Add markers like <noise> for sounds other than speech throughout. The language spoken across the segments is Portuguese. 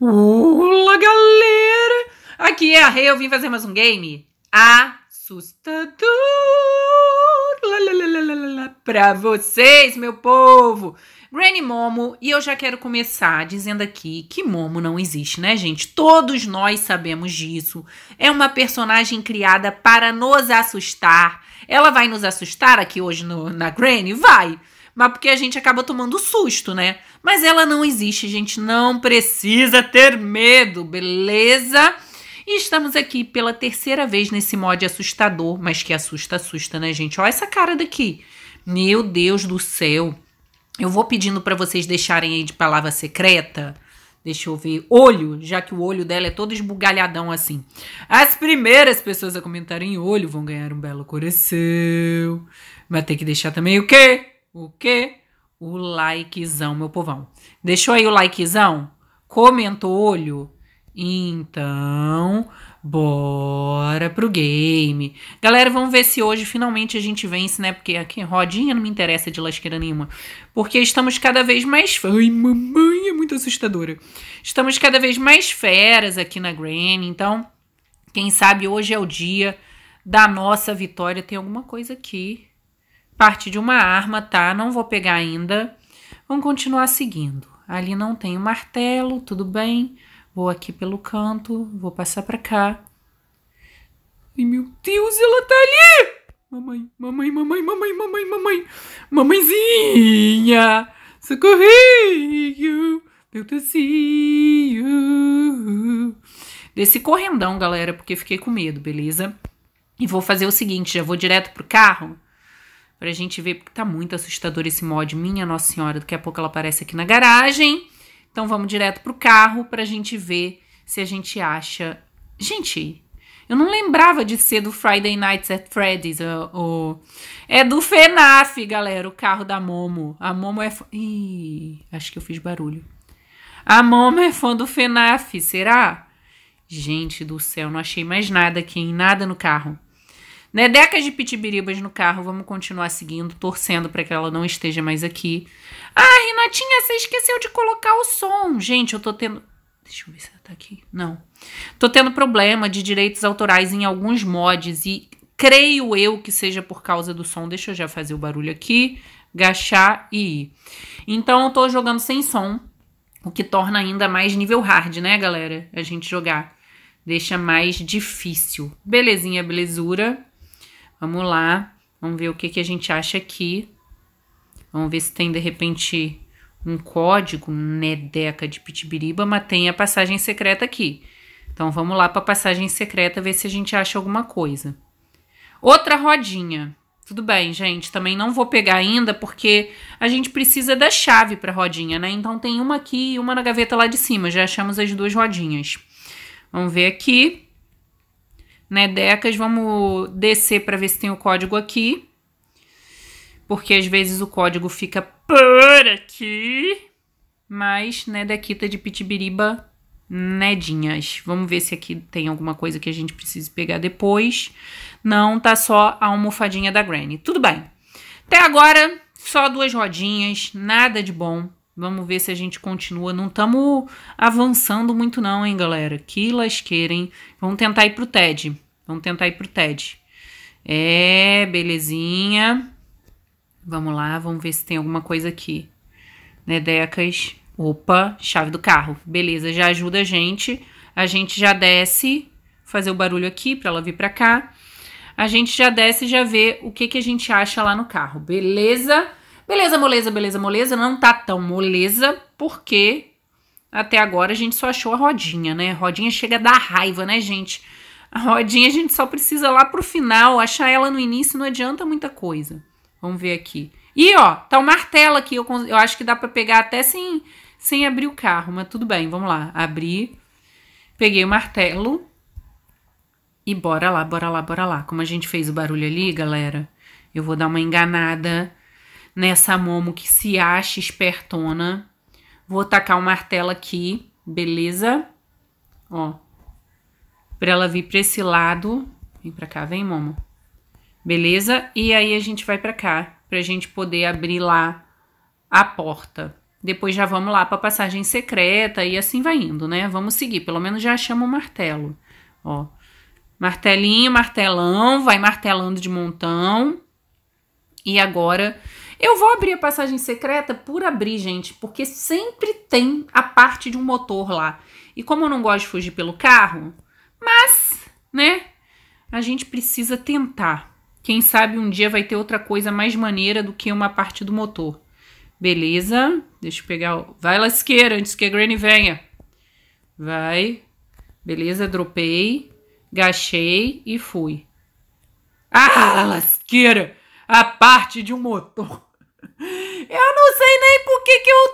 Olá, galera! Aqui é a Rei, eu vim fazer mais um game assustador pra vocês, meu povo! Granny Momo, e eu já quero começar dizendo aqui que Momo não existe, né, gente? Todos nós sabemos disso. É uma personagem criada para nos assustar. Ela vai nos assustar aqui hoje no, na Granny? Vai! mas porque a gente acaba tomando susto, né? Mas ela não existe, gente não precisa ter medo, beleza? E estamos aqui pela terceira vez nesse mod assustador, mas que assusta, assusta, né, gente? Olha essa cara daqui. Meu Deus do céu. Eu vou pedindo para vocês deixarem aí de palavra secreta. Deixa eu ver. Olho, já que o olho dela é todo esbugalhadão assim. As primeiras pessoas a comentarem olho vão ganhar um belo coração. Vai ter que deixar também o quê? O quê? O likezão, meu povão. Deixou aí o likezão? Comentou olho? Então, bora pro game. Galera, vamos ver se hoje finalmente a gente vence, né? Porque aqui rodinha não me interessa de lasqueira nenhuma. Porque estamos cada vez mais. Ai, mamãe, é muito assustadora. Estamos cada vez mais feras aqui na Granny. Então, quem sabe hoje é o dia da nossa vitória. Tem alguma coisa aqui parte de uma arma, tá? Não vou pegar ainda. Vamos continuar seguindo. Ali não tem o martelo, tudo bem. Vou aqui pelo canto, vou passar pra cá. Ai, meu Deus, ela tá ali! Mamãe, mamãe, mamãe, mamãe, mamãe, mamãe. Mamãezinha! Socorrinho! Meu tocinho! Desci correndão, galera, porque fiquei com medo, beleza? E vou fazer o seguinte, já vou direto pro carro pra gente ver, porque tá muito assustador esse mod, minha Nossa Senhora, daqui a pouco ela aparece aqui na garagem. Então vamos direto pro carro pra gente ver se a gente acha. Gente, eu não lembrava de ser do Friday Nights at Freddy's. Ou... ou... É do FNAF, galera, o carro da Momo. A Momo é. Fã... Ih, acho que eu fiz barulho. A Momo é fã do FNAF, será? Gente do céu, não achei mais nada aqui, hein? Nada no carro. Né? Decas de pitibiribas no carro, vamos continuar seguindo, torcendo para que ela não esteja mais aqui. Ah, Renatinha, você esqueceu de colocar o som. Gente, eu tô tendo. Deixa eu ver se ela tá aqui. Não. Tô tendo problema de direitos autorais em alguns mods e creio eu que seja por causa do som. Deixa eu já fazer o barulho aqui. Gachar e. ir. Então eu tô jogando sem som, o que torna ainda mais nível hard, né, galera? A gente jogar. Deixa mais difícil. Belezinha, belezura. Vamos lá, vamos ver o que, que a gente acha aqui. Vamos ver se tem, de repente, um código, nedeca de Pitibiriba, mas tem a passagem secreta aqui. Então, vamos lá para a passagem secreta ver se a gente acha alguma coisa. Outra rodinha. Tudo bem, gente, também não vou pegar ainda porque a gente precisa da chave para rodinha, né? Então tem uma aqui e uma na gaveta lá de cima, já achamos as duas rodinhas. Vamos ver aqui né, Decas. Vamos descer para ver se tem o código aqui. Porque às vezes o código fica por aqui. Mas, né, Dequita de Pitibiriba, Nedinhas. Vamos ver se aqui tem alguma coisa que a gente precise pegar depois. Não, tá só a almofadinha da Granny. Tudo bem. Até agora, só duas rodinhas, nada de bom. Vamos ver se a gente continua. Não estamos avançando muito, não, hein, galera? Que lasqueira, hein? Vamos tentar ir pro TED. Vamos tentar ir pro TED. É, belezinha. Vamos lá, vamos ver se tem alguma coisa aqui. Né, Decas? Opa, chave do carro. Beleza, já ajuda a gente. A gente já desce, fazer o barulho aqui para ela vir para cá. A gente já desce e já vê o que, que a gente acha lá no carro. Beleza? Beleza, moleza, beleza, moleza. Não tá tão moleza, porque até agora a gente só achou a rodinha, né? rodinha chega a dar raiva, né, gente? A rodinha a gente só precisa lá pro final, achar ela no início não adianta muita coisa. Vamos ver aqui. E ó, tá o um martelo aqui, eu, eu acho que dá para pegar até sem, sem abrir o carro, mas tudo bem, vamos lá. Abri, peguei o martelo e bora lá, bora lá, bora lá. Como a gente fez o barulho ali, galera, eu vou dar uma enganada nessa Momo que se acha espertona. Vou tacar o um martelo aqui, beleza? Ó. Pra ela vir pra esse lado. Vem pra cá, vem, Momo. Beleza? E aí a gente vai pra cá, pra gente poder abrir lá a porta. Depois já vamos lá pra passagem secreta e assim vai indo, né? Vamos seguir, pelo menos já chama o martelo. Ó. Martelinho, martelão, vai martelando de montão. E agora eu vou abrir a passagem secreta por abrir, gente, porque sempre tem a parte de um motor lá. E como eu não gosto de fugir pelo carro, mas, né, a gente precisa tentar. Quem sabe um dia vai ter outra coisa mais maneira do que uma parte do motor. Beleza? Deixa eu pegar. O... Vai lasqueira antes que a Granny venha. Vai. Beleza, dropei, gachei e fui. Ah, lasqueira! A parte de um motor sei nem por que, que eu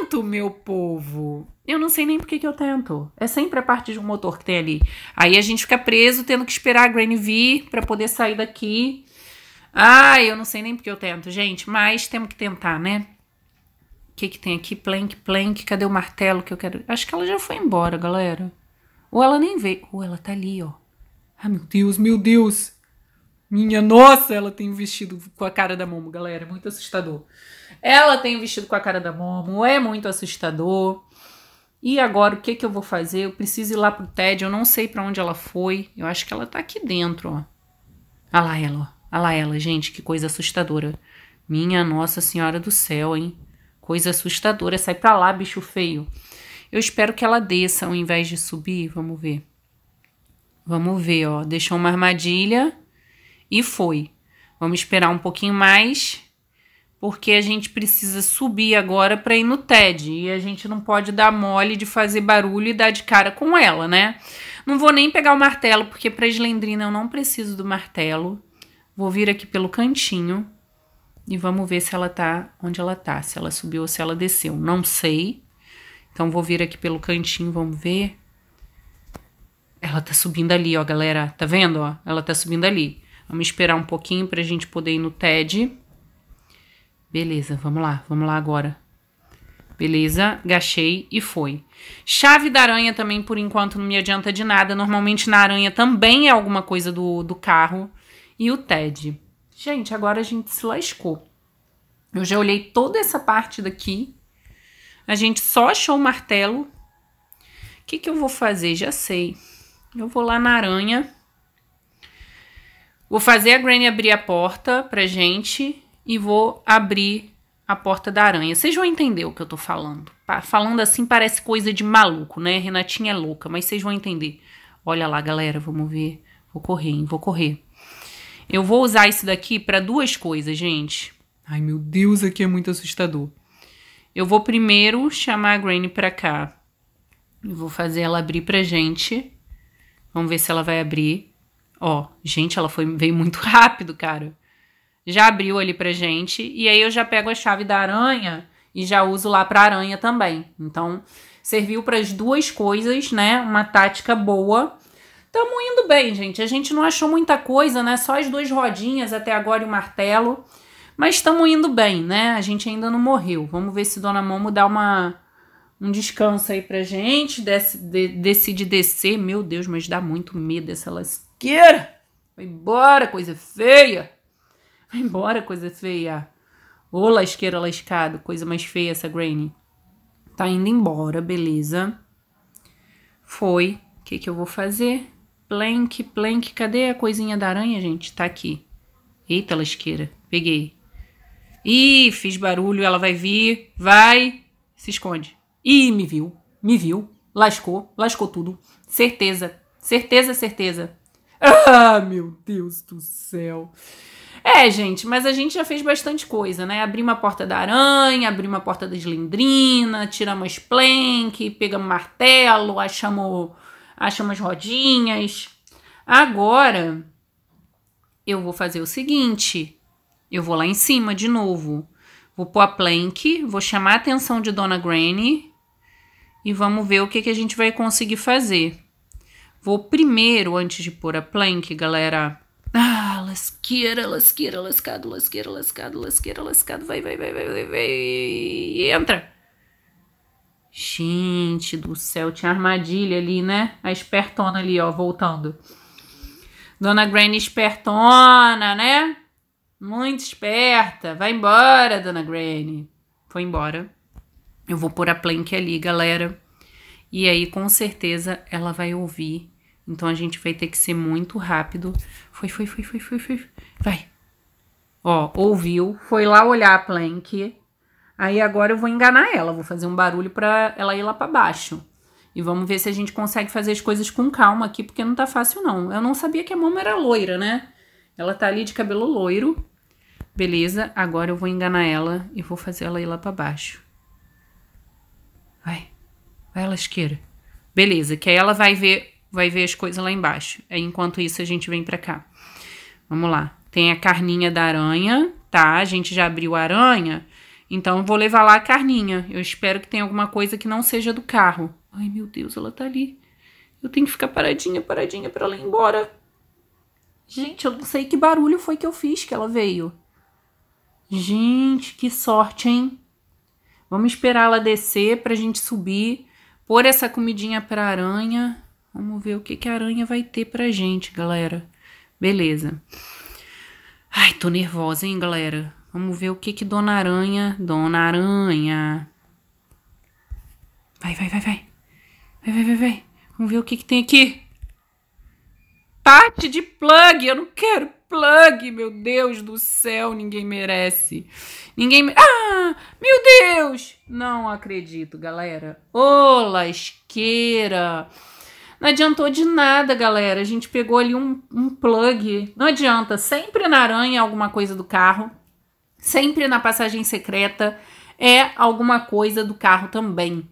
tento, meu povo. Eu não sei nem por que, que eu tento. É sempre a parte de um motor que tem ali. Aí a gente fica preso tendo que esperar a Granny vir para poder sair daqui. Ai, eu não sei nem por que eu tento, gente. Mas temos que tentar, né? O que, que tem aqui? Plank, plank. Cadê o martelo que eu quero? Acho que ela já foi embora, galera. Ou ela nem veio. Ou ela tá ali, ó. Ai, ah, meu Deus, meu Deus. Minha nossa, ela tem um vestido com a cara da Momo, galera, é muito assustador. Ela tem um vestido com a cara da Momo, é muito assustador. E agora o que que eu vou fazer? Eu preciso ir lá pro Ted, eu não sei para onde ela foi. Eu acho que ela tá aqui dentro, ó. Ah lá ela, ó. Ah lá ela, gente, que coisa assustadora. Minha Nossa Senhora do Céu, hein? Coisa assustadora, sai pra lá, bicho feio. Eu espero que ela desça ao invés de subir, vamos ver. Vamos ver, ó, deixou uma armadilha. E foi. Vamos esperar um pouquinho mais, porque a gente precisa subir agora para ir no TED. E a gente não pode dar mole de fazer barulho e dar de cara com ela, né? Não vou nem pegar o martelo, porque para Slendrina eu não preciso do martelo. Vou vir aqui pelo cantinho e vamos ver se ela tá onde ela tá, se ela subiu ou se ela desceu. Não sei. Então vou vir aqui pelo cantinho, vamos ver. Ela tá subindo ali, ó, galera. Tá vendo, ó? Ela tá subindo ali. Vamos esperar um pouquinho para a gente poder ir no TED. Beleza, vamos lá, vamos lá agora. Beleza, gachei e foi. Chave da aranha também, por enquanto, não me adianta de nada. Normalmente na aranha também é alguma coisa do, do carro. E o TED. Gente, agora a gente se lascou. Eu já olhei toda essa parte daqui. A gente só achou o martelo. O que, que eu vou fazer? Já sei. Eu vou lá na aranha Vou fazer a Granny abrir a porta pra gente e vou abrir a porta da aranha. Vocês vão entender o que eu tô falando. Falando assim parece coisa de maluco, né? Renatinha é louca, mas vocês vão entender. Olha lá, galera, vamos ver. Vou correr, hein? Vou correr. Eu vou usar isso daqui para duas coisas, gente. Ai, meu Deus, aqui é muito assustador. Eu vou primeiro chamar a Granny pra cá. e vou fazer ela abrir pra gente. Vamos ver se ela vai abrir. Ó, gente, ela foi, veio muito <laughs> rápido, cara. Já abriu ali pra gente. E aí eu já pego a chave da aranha e já uso lá pra aranha também. Então, serviu para as duas coisas, né? Uma tática boa. Tamo indo bem, gente. A gente não achou muita coisa, né? Só as duas rodinhas até agora e o martelo. Mas estamos indo bem, né? A gente ainda não morreu. Vamos ver se Dona Momo dá uma, um descanso aí pra gente. Decide, decide descer. Meu Deus, mas dá muito medo essa, tosqueira. Vai embora, coisa feia. Vai embora, coisa feia. Ô, lasqueira lascado, coisa mais feia essa Granny. Tá indo embora, beleza. Foi. O que que eu vou fazer? Plank, plank. Cadê a coisinha da aranha, gente? Tá aqui. Eita, lasqueira. Peguei. Ih, fiz barulho, ela vai vir. Vai. Se esconde. Ih, me viu. Me viu. Lascou. Lascou tudo. Certeza. Certeza, certeza. Ah, meu Deus do céu. É, gente, mas a gente já fez bastante coisa, né? Abrimos a porta da aranha, abrimos a porta da slendrina, tiramos plank, pegamos martelo, achamos, achamos rodinhas. Agora, eu vou fazer o seguinte: eu vou lá em cima de novo. Vou pôr a plank, vou chamar a atenção de Dona Granny e vamos ver o que, que a gente vai conseguir fazer. Vou primeiro, antes de pôr a plank, galera. Ah, lasqueira, lasqueira, lascado, lasqueira, lascado, lasqueira, lascado. Vai, vai, vai, vai, vai, vai. Entra. Gente do céu, tinha armadilha ali, né? A espertona ali, ó, voltando. Dona Granny espertona, né? Muito esperta. Vai embora, Dona Granny. Foi embora. Eu vou pôr a plank ali, galera. E aí, com certeza, ela vai ouvir. Então, a gente vai ter que ser muito rápido. Foi, foi, foi, foi, foi, foi. Vai. Ó, ouviu. Foi lá olhar a plank. Aí, agora eu vou enganar ela. Vou fazer um barulho pra ela ir lá pra baixo. E vamos ver se a gente consegue fazer as coisas com calma aqui, porque não tá fácil, não. Eu não sabia que a mama era loira, né? Ela tá ali de cabelo loiro. Beleza, agora eu vou enganar ela e vou fazer ela ir lá pra baixo. Vai, lasqueira. Beleza, que aí ela vai ver, vai ver as coisas lá embaixo. enquanto isso, a gente vem pra cá. Vamos lá. Tem a carninha da aranha, tá? A gente já abriu a aranha. Então, eu vou levar lá a carninha. Eu espero que tenha alguma coisa que não seja do carro. Ai, meu Deus, ela tá ali. Eu tenho que ficar paradinha, paradinha pra ela ir embora. Gente, eu não sei que barulho foi que eu fiz que ela veio. Gente, que sorte, hein? Vamos esperar ela descer pra gente subir pôr essa comidinha para aranha. Vamos ver o que, que a aranha vai ter para gente, galera. Beleza. Ai, tô nervosa, hein, galera. Vamos ver o que que Dona Aranha... Dona Aranha... Vai, vai, vai, vai. Vai, vai, vai, vai. Vamos ver o que que tem aqui. Parte de plug. Eu não quero plug, meu Deus do céu, ninguém merece. Ninguém. Ah, meu Deus! Não acredito, galera. Ô, oh, lasqueira! Não adiantou de nada, galera. A gente pegou ali um, um plug. Não adianta. Sempre na aranha é alguma coisa do carro. Sempre na passagem secreta é alguma coisa do carro também.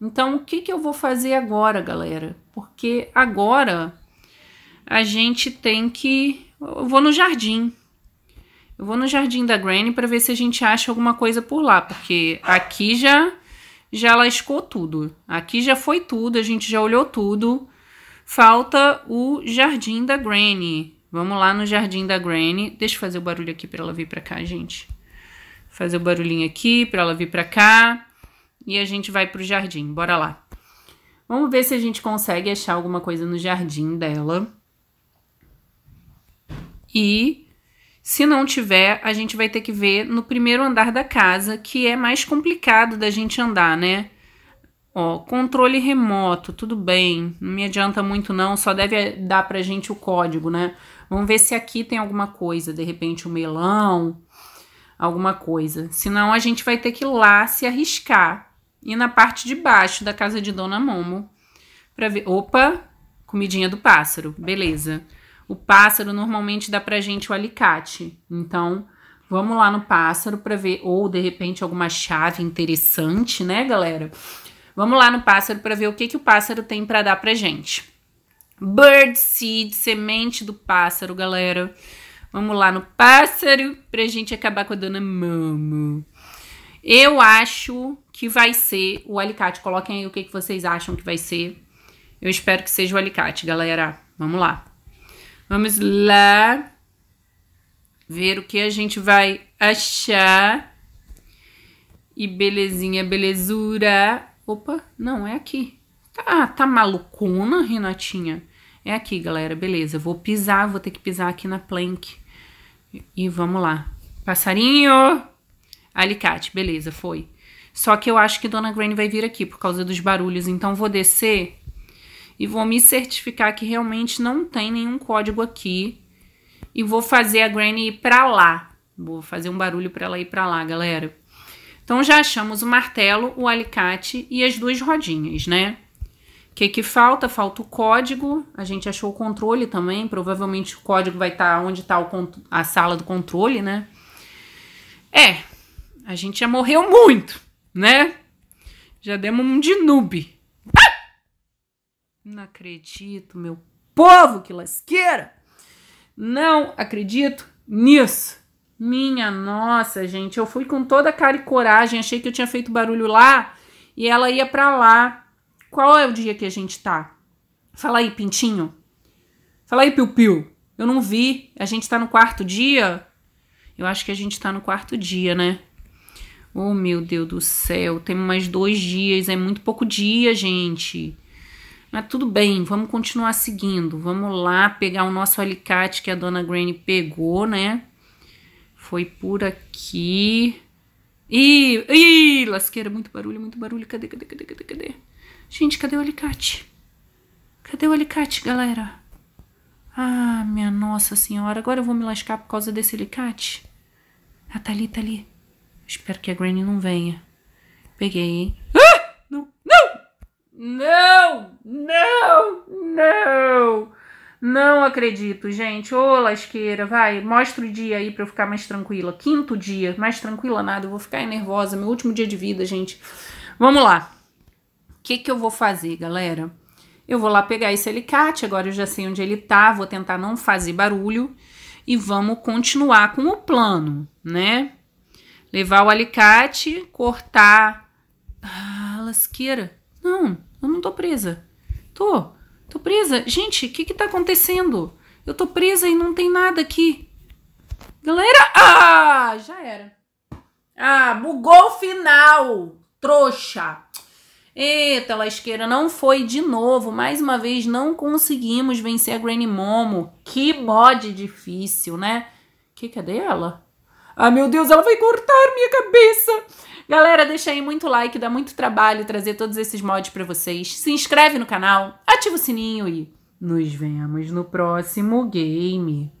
Então, o que, que eu vou fazer agora, galera? Porque agora a gente tem que eu vou no jardim. Eu vou no jardim da Granny para ver se a gente acha alguma coisa por lá, porque aqui já já lascou tudo. Aqui já foi tudo, a gente já olhou tudo. Falta o jardim da Granny. Vamos lá no jardim da Granny. Deixa eu fazer o barulho aqui para ela vir para cá, gente. Fazer o barulhinho aqui para ela vir para cá e a gente vai pro jardim. Bora lá. Vamos ver se a gente consegue achar alguma coisa no jardim dela. E se não tiver, a gente vai ter que ver no primeiro andar da casa, que é mais complicado da gente andar, né? Ó, controle remoto, tudo bem. Não me adianta muito não, só deve eh, dar pra gente o código, né? Vamos ver se aqui tem alguma coisa, de repente um melão, alguma coisa. Senão a gente vai ter que ir lá se arriscar. E na parte de baixo da casa de Dona Momo, para ver, opa, comidinha do pássaro. Beleza. O pássaro normalmente dá pra gente o alicate. Então, vamos lá no pássaro para ver ou de repente alguma chave interessante, né, galera? Vamos lá no pássaro para ver o que que o pássaro tem para dar pra gente. Bird seed, semente do pássaro, galera. Vamos lá no pássaro pra gente acabar com a dona Mamo. Eu acho que vai ser o alicate. Coloquem aí o que, que vocês acham que vai ser. Eu espero que seja o alicate, galera. Vamos lá. Vamos lá ver o que a gente vai achar. E belezinha, belezura. Opa, não, é aqui. Tá, tá malucona, Renatinha? É aqui, galera, beleza. Vou pisar, vou ter que pisar aqui na plank. E vamos lá. Passarinho! Alicate, beleza, foi. Só que eu acho que Dona Granny vai vir aqui por causa dos barulhos, então vou descer e vou me certificar que realmente não tem nenhum código aqui e vou fazer a Granny ir para lá. Vou fazer um barulho para ela ir para lá, galera. Então já achamos o martelo, o alicate e as duas rodinhas, né? O que, que falta? Falta o código. A gente achou o controle também. Provavelmente o código vai estar tá onde está a sala do controle, né? É, a gente já morreu muito, né? Já demos um de noob. Não acredito, meu povo, que lasqueira! Não acredito nisso. Minha nossa, gente, eu fui com toda a cara e coragem, achei que eu tinha feito barulho lá e ela ia para lá. Qual é o dia que a gente tá? Fala aí, pintinho. Fala aí, piu-piu. Eu não vi. A gente tá no quarto dia? Eu acho que a gente tá no quarto dia, né? Oh, meu Deus do céu. Tem mais dois dias. É muito pouco dia, gente. Mas tudo bem, vamos continuar seguindo. Vamos lá pegar o nosso alicate que a dona Granny pegou, né? Foi por aqui. Ih, ih, lasqueira, muito barulho, muito barulho. Cadê, cadê, cadê, cadê, cadê? Gente, cadê o alicate? Cadê o alicate, galera? Ah, minha nossa senhora, agora eu vou me lascar por causa desse alicate? Ah, tá ali, tá ali. Espero que a Granny não venha. Peguei, hein? Ah! Não! Não! Não! Não acredito, gente. Ô, lasqueira, vai, mostra o dia aí pra eu ficar mais tranquila. Quinto dia, mais tranquila nada, eu vou ficar nervosa, meu último dia de vida, gente. Vamos lá. O que que eu vou fazer, galera? Eu vou lá pegar esse alicate, agora eu já sei onde ele tá, vou tentar não fazer barulho e vamos continuar com o plano, né? Levar o alicate, cortar... Ah, lasqueira. Não, eu não tô presa. Tô. Tô presa. Gente, o que que tá acontecendo? Eu tô presa e não tem nada aqui. Galera, ah, já era. Ah, bugou o final. Trouxa. Eita, lasqueira, não foi de novo. Mais uma vez, não conseguimos vencer a Granny Momo. Que bode difícil, né? o Que, cadê ela? Ah, meu Deus, ela vai cortar minha cabeça. Galera, deixa aí muito like, dá muito trabalho trazer todos esses mods para vocês. Se inscreve no canal, ativa o sininho e nos vemos no próximo game.